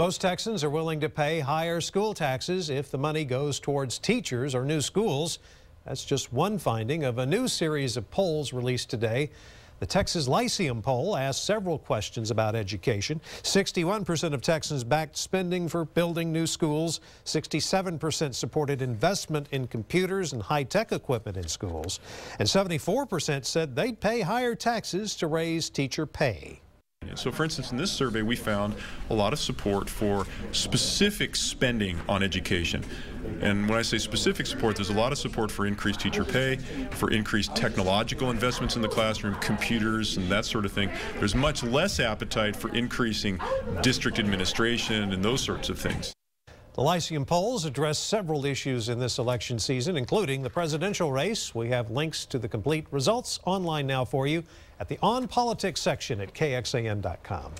Most Texans are willing to pay higher school taxes if the money goes towards teachers or new schools. That's just one finding of a new series of polls released today. The Texas Lyceum poll asked several questions about education. 61% of Texans backed spending for building new schools. 67% supported investment in computers and high-tech equipment in schools. And 74% said they'd pay higher taxes to raise teacher pay. So, for instance, in this survey, we found a lot of support for specific spending on education. And when I say specific support, there's a lot of support for increased teacher pay, for increased technological investments in the classroom, computers, and that sort of thing. There's much less appetite for increasing district administration and those sorts of things. The Lyceum polls address several issues in this election season, including the presidential race. We have links to the complete results online now for you at the On Politics section at KXAN.com.